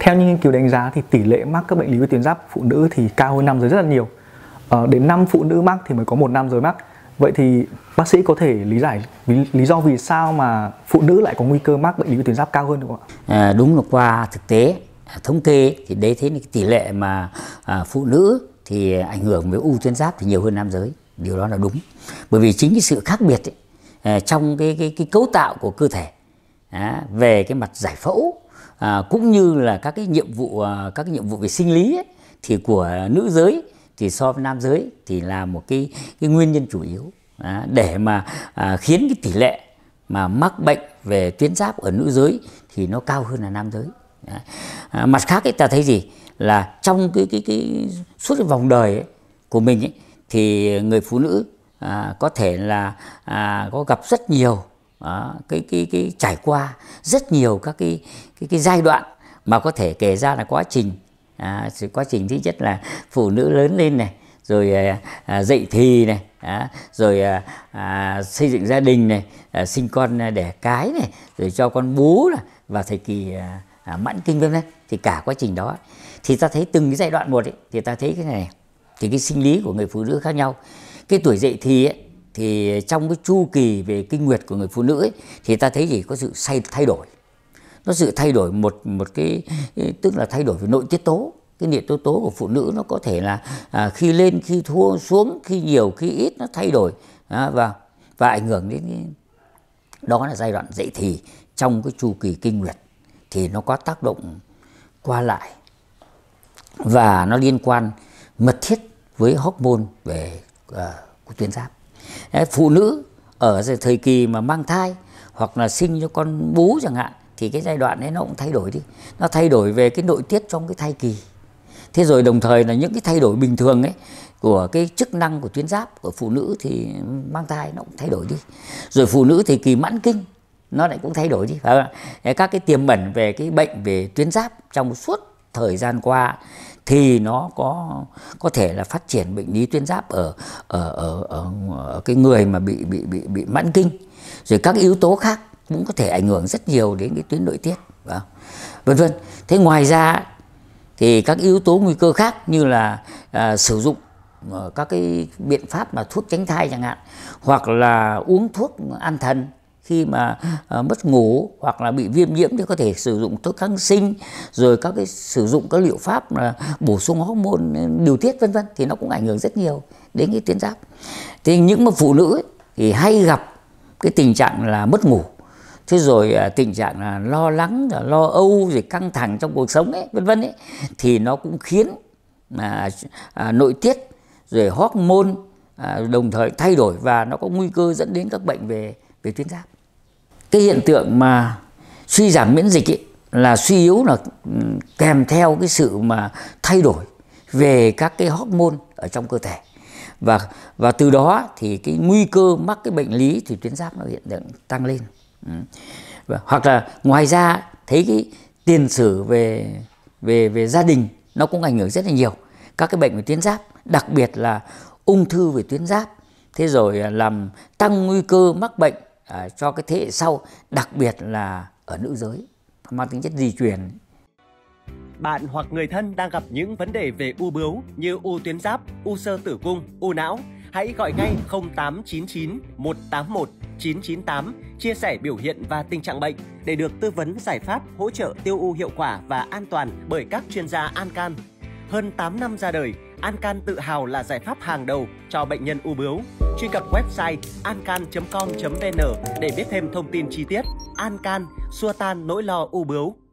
Theo những nghiên cứu đánh giá thì tỷ lệ mắc các bệnh lý về tuyến giáp phụ nữ thì cao hơn nam giới rất là nhiều. À, đến năm phụ nữ mắc thì mới có một nam giới mắc. Vậy thì bác sĩ có thể lý giải lý, lý do vì sao mà phụ nữ lại có nguy cơ mắc bệnh lý về tuyến giáp cao hơn được không ạ? À, đúng là qua thực tế à, thống kê thì đấy thế cái tỷ lệ mà à, phụ nữ thì ảnh hưởng với u tuyến giáp thì nhiều hơn nam giới điều đó là đúng bởi vì chính cái sự khác biệt ấy, à, trong cái cái cái cấu tạo của cơ thể à, về cái mặt giải phẫu à, cũng như là các cái nhiệm vụ à, các cái nhiệm vụ về sinh lý ấy, thì của nữ giới thì so với nam giới thì là một cái cái nguyên nhân chủ yếu à, để mà à, khiến cái tỷ lệ mà mắc bệnh về tuyến giáp ở nữ giới thì nó cao hơn là nam giới à, mặt khác ấy, ta thấy gì là trong cái cái cái suốt cái vòng đời ấy, của mình ấy, thì người phụ nữ à, có thể là à, có gặp rất nhiều đó, cái cái cái trải qua rất nhiều các cái cái, cái giai đoạn mà có thể kể ra là quá trình à, quá trình thứ nhất là phụ nữ lớn lên này rồi à, à dậy thì này à, rồi à, à, xây dựng gia đình này à, sinh con à, đẻ cái này rồi cho con bú này và thời kỳ à, à, mãn kinh vân vân thì cả quá trình đó thì ta thấy từng cái giai đoạn một ấy, thì ta thấy cái này thì cái sinh lý của người phụ nữ khác nhau cái tuổi dậy thì ấy, thì trong cái chu kỳ về kinh nguyệt của người phụ nữ ấy, thì ta thấy gì có sự say thay đổi nó sự thay đổi một một cái tức là thay đổi về nội tiết tố cái điện tố tố của phụ nữ nó có thể là à, khi lên khi thua xuống khi nhiều khi ít nó thay đổi à, và và ảnh hưởng đến cái, đó là giai đoạn dậy thì trong cái chu kỳ kinh nguyệt thì nó có tác động qua lại và nó liên quan mật thiết với hormone về uh, của tuyến giáp phụ nữ ở thời kỳ mà mang thai hoặc là sinh cho con bú chẳng hạn thì cái giai đoạn đấy nó cũng thay đổi đi nó thay đổi về cái nội tiết trong cái thai kỳ thế rồi đồng thời là những cái thay đổi bình thường ấy của cái chức năng của tuyến giáp của phụ nữ thì mang thai nó cũng thay đổi đi rồi phụ nữ thì kỳ mãn kinh nó lại cũng thay đổi đi phải không? các cái tiềm ẩn về cái bệnh về tuyến giáp trong suốt thời gian qua thì nó có có thể là phát triển bệnh lý tuyến giáp ở ở ở, ở, ở cái người mà bị bị bị bị mãn kinh rồi các yếu tố khác cũng có thể ảnh hưởng rất nhiều đến cái tuyến nội tiết và vâng. vân vân thế ngoài ra thì các yếu tố nguy cơ khác như là à, sử dụng ờ, các cái biện pháp mà thuốc tránh thai chẳng hạn hoặc là uống thuốc an thần khi mà uh, mất ngủ hoặc là bị viêm nhiễm thì có thể sử dụng thuốc kháng sinh rồi các cái sử dụng các liệu pháp là bổ sung hormone ờ, điều tiết vân vân thì nó cũng ảnh hưởng rất nhiều đến cái tuyến giáp thì những mà phụ nữ ấy, thì hay gặp cái tình trạng là mất ngủ thế rồi à, tình trạng là lo lắng là lo âu rồi căng thẳng trong cuộc sống ấy vân vân ấy thì nó cũng khiến à, à, nội tiết rồi hormone à, đồng thời thay đổi và nó có nguy cơ dẫn đến các bệnh về về tuyến giáp cái hiện tượng mà suy giảm miễn dịch ấy, là suy yếu là ừ, kèm theo cái sự mà thay đổi về các cái hormone ở trong cơ thể và và từ đó thì cái nguy cơ mắc cái bệnh lý thì tuyến giáp nó hiện tượng tăng lên ừ. và, hoặc là ngoài ra thấy cái tiền sử về về về gia đình nó cũng ảnh hưởng rất là nhiều các cái bệnh về tuyến giáp đặc biệt là ung thư về tuyến giáp thế rồi làm tăng nguy cơ mắc bệnh à, cho cái thế hệ sau, đặc biệt là ở nữ giới, mang tính chất di truyền. Bạn hoặc người thân đang gặp những vấn đề về u bướu như u tuyến giáp, u sơ tử cung, u não, hãy gọi ngay 0899 181 998 chia sẻ biểu hiện và tình trạng bệnh để được tư vấn giải pháp hỗ trợ tiêu u hiệu quả và an toàn bởi các chuyên gia An Can. Hơn 8 năm ra đời, Ancan tự hào là giải pháp hàng đầu cho bệnh nhân u bướu. Truy cập website ancan.com.vn để biết thêm thông tin chi tiết. Ancan, xua tan nỗi lo u bướu.